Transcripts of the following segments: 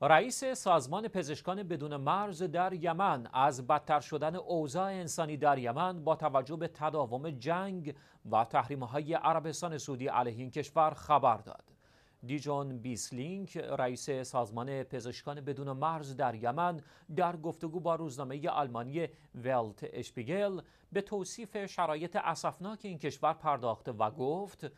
رئیس سازمان پزشکان بدون مرز در یمن از بدتر شدن اوضاع انسانی در یمن با توجه به تداوم جنگ و تحریم های عربستان سعودی علیه این کشور خبر داد. دیجون بیسلینک رئیس سازمان پزشکان بدون مرز در یمن در گفتگو با روزنامه آلمانی ولت اشپیگل به توصیف شرایط اسفناک این کشور پرداخت و گفت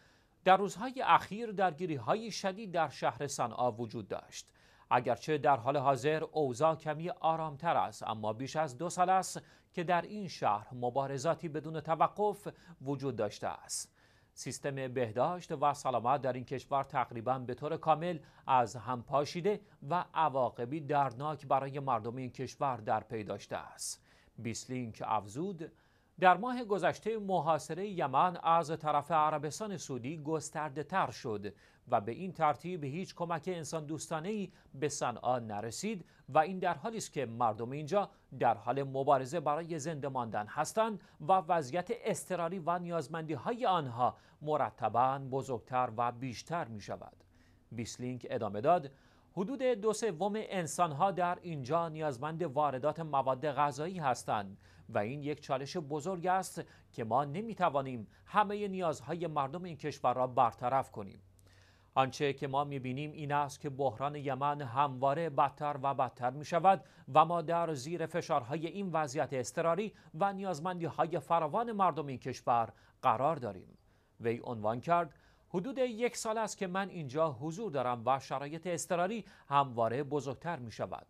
در روزهای اخیر درگیری های شدید در شهر صنعا وجود داشت. اگرچه در حال حاضر اوضاع کمی آرامتر است اما بیش از دو سال است که در این شهر مبارزاتی بدون توقف وجود داشته است سیستم بهداشت و سلامت در این کشور تقریبا به طور کامل از هم پاشیده و عواقبی درناک برای مردم این کشور در پی داشته است بیسلینک افزود در ماه گذشته محاصره یمن از طرف عربستان سعودی گسترده تر شد و به این ترتیب هیچ کمک انسان دوستانه ای به صنعا نرسید و این در حالی است که مردم اینجا در حال مبارزه برای زنده ماندن هستند و وضعیت استراری و نیازمندی های آنها مرتبا بزرگتر و بیشتر می شود. بیسلینک ادامه داد حدود دو سوم ها در اینجا نیازمند واردات مواد غذایی هستند و این یک چالش بزرگ است که ما نمیتوانیم همه نیازهای مردم این کشور را برطرف کنیم. آنچه که ما میبینیم این است که بحران یمن همواره بدتر و بدتر می شود و ما در زیر فشارهای این وضعیت استراری و نیازمندی های فراوان مردم این کشور قرار داریم. وی عنوان کرد حدود یک سال است که من اینجا حضور دارم و شرایط اضطراری همواره بزرگتر می شود.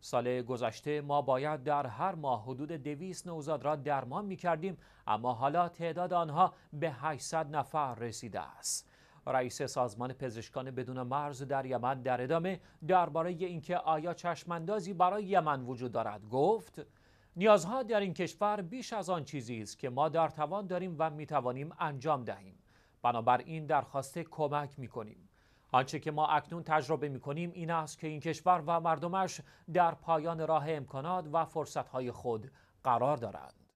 سال گذشته ما باید در هر ماه حدود دویست نوزاد را درمان می کردیم اما حالا تعداد آنها به 800 نفر رسیده است. رئیس سازمان پزشکان بدون مرز در یمن در ادامه درباره اینکه آیا چشماندازی برای یمن وجود دارد گفت نیازها در این کشور بیش از آن چیزی است که ما در توان داریم و می توانیم انجام دهیم بنابراین درخواست کمک می کنیم. آنچه که ما اکنون تجربه می کنیم این است که این کشور و مردمش در پایان راه امکانات و فرصتهای خود قرار دارند.